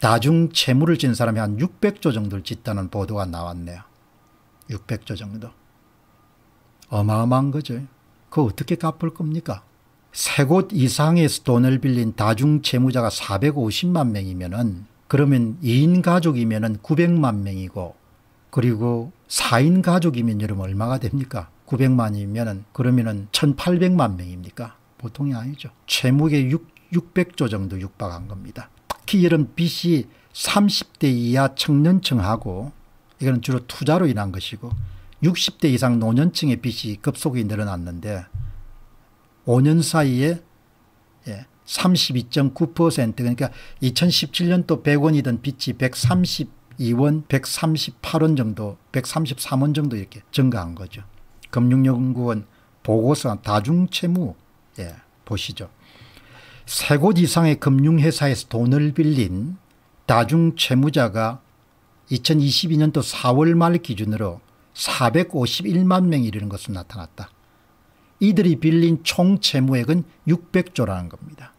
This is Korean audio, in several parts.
나중 채무를 진 사람이 한 600조 정도를 짓다는 보도가 나왔네요. 600조 정도. 어마어마한 거죠. 그거 어떻게 갚을 겁니까? 세 곳 이상에서 돈을 빌린 다중 채무자가 450만 명이면은 그러면 2인 가족이면은 900만 명이고 그리고 4인 가족이면 여러분 얼마가 됩니까? 900만이면은 그러면은 1800만 명입니까? 보통이 아니죠. 채무의 6, 600조 정도 육박한 겁니다. 특히 이런 빚이 30대 이하 청년층하고 이거는 주로 투자로 인한 것이고 60대 이상 노년층의 빚이 급속히 늘어났는데 5년 사이에 예, 32.9% 그러니까 2017년도 100원이던 빚이 132원, 138원 정도, 133원 정도 이렇게 증가한 거죠. 금융연구원 보고서 다중채무 예, 보시죠. 세곳 이상의 금융회사에서 돈을 빌린 다중채무자가 2022년도 4월 말 기준으로 451만 명이 이르는 것으로 나타났다. 이들이 빌린 총 채무액은 600조라는 겁니다.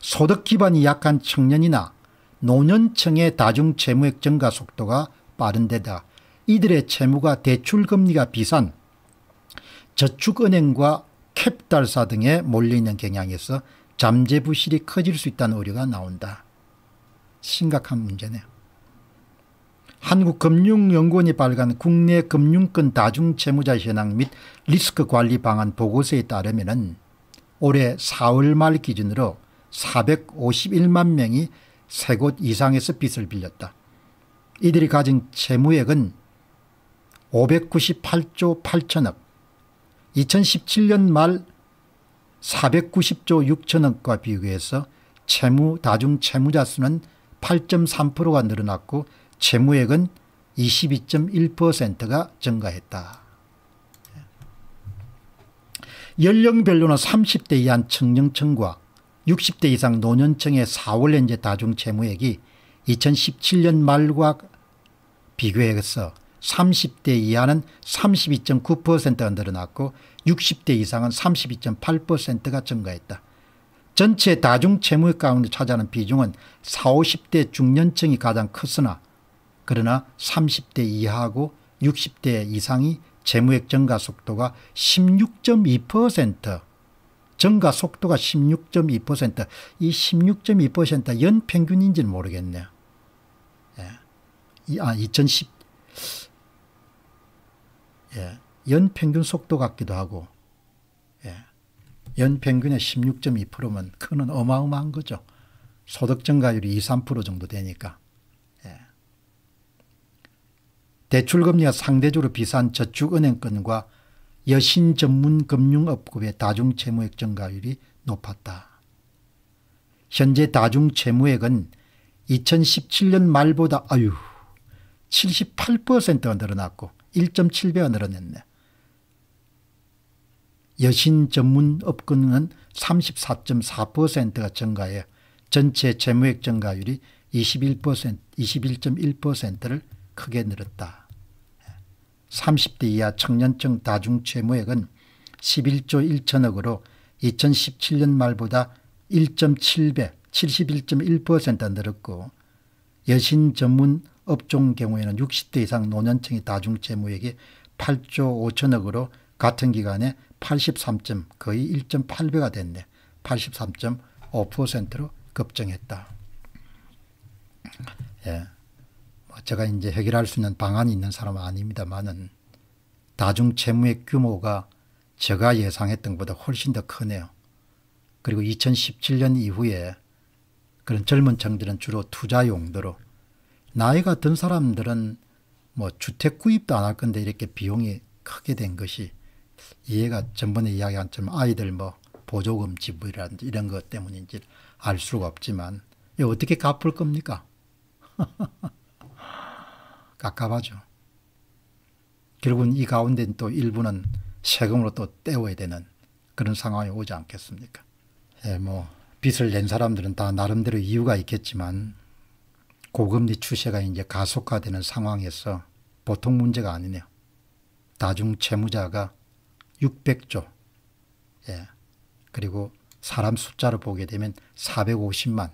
소득 기반이 약한 청년이나 노년층의 다중 채무액 증가 속도가 빠른 데다 이들의 채무가 대출 금리가 비싼 저축은행과 캡달사 등에 몰려있는 경향에 서 잠재부실이 커질 수 있다는 우려가 나온다. 심각한 문제네요. 한국금융연구원이 발간 국내 금융권 다중채무자 현황 및 리스크 관리 방안 보고서에 따르면 올해 4월 말 기준으로 451만 명이 3곳 이상에서 빚을 빌렸다. 이들이 가진 채무액은 598조 8천억 2017년 말 490조 6천억과 비교해서 채무 다중 채무자 수는 8.3%가 늘어났고 채무액은 22.1%가 증가했다. 연령별로는 30대 이한 청년층과 60대 이상 노년층의 4월 현재 다중 채무액이 2017년 말과 비교해서 30대 이하는 32.9%가 늘어났고 60대 이상은 32.8%가 증가했다. 전체 다중채무 가운데 차지하는 비중은 40, 50대 중년층이 가장 컸으나 그러나 30대 이하하고 60대 이상이 재무액 증가 속도가 16.2% 증가 속도가 16.2%이 16.2% 연평균인지는 모르겠네요. 예. 아, 연평균 속도 같기도 하고 예. 연평균의 16.2%면 그는 어마어마한 거죠. 소득 증가율이 2, 3% 정도 되니까. 예. 대출금리가 상대적으로 비싼 저축은행권과 여신 전문 금융업급의 다중채무액 증가율이 높았다. 현재 다중채무액은 2017년 말보다 아유 78%가 늘어났고 1.7배가 늘어났네. 여신 전문 업군은 34.4%가 증가해 전체 재무액 증가율이 21%, 21.1%를 크게 늘었다. 30대 이하 청년층 다중 채무액은 11조 1천억으로 2017년 말보다 1.7배, 71.1% 늘었고 여신 전문 업종 경우에는 60대 이상 노년층이 다중 채무액이 8조 5천억으로 같은 기간에 83점 거의 1.8배가 됐네. 83.5%로 급증했다. 예. 뭐 제가 이제 해결할 수 있는 방안이 있는 사람은 아닙니다만은 다중 채무의 규모가 제가 예상했던 것보다 훨씬 더 크네요. 그리고 2017년 이후에 그런 젊은 청들은 주로 투자 용도로 나이가 든 사람들은 뭐 주택 구입도 안 할 건데 이렇게 비용이 크게 된 것이 이해가 전번에 이야기한 것처럼 아이들 뭐 보조금 지불이라든지 이런 것 때문인지 알 수가 없지만 이 어떻게 갚을 겁니까? 깝깝하죠. 결국은 이 가운데 또 일부는 세금으로 또 떼워야 되는 그런 상황이 오지 않겠습니까? 예, 뭐 빚을 낸 사람들은 다 나름대로 이유가 있겠지만 고금리 추세가 이제 가속화되는 상황에서 보통 문제가 아니네요. 다중 채무자가 600조. 예. 그리고 사람 숫자로 보게 되면 450만.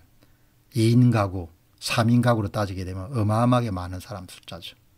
2인 가구, 3인 가구로 따지게 되면 어마어마하게 많은 사람 숫자죠.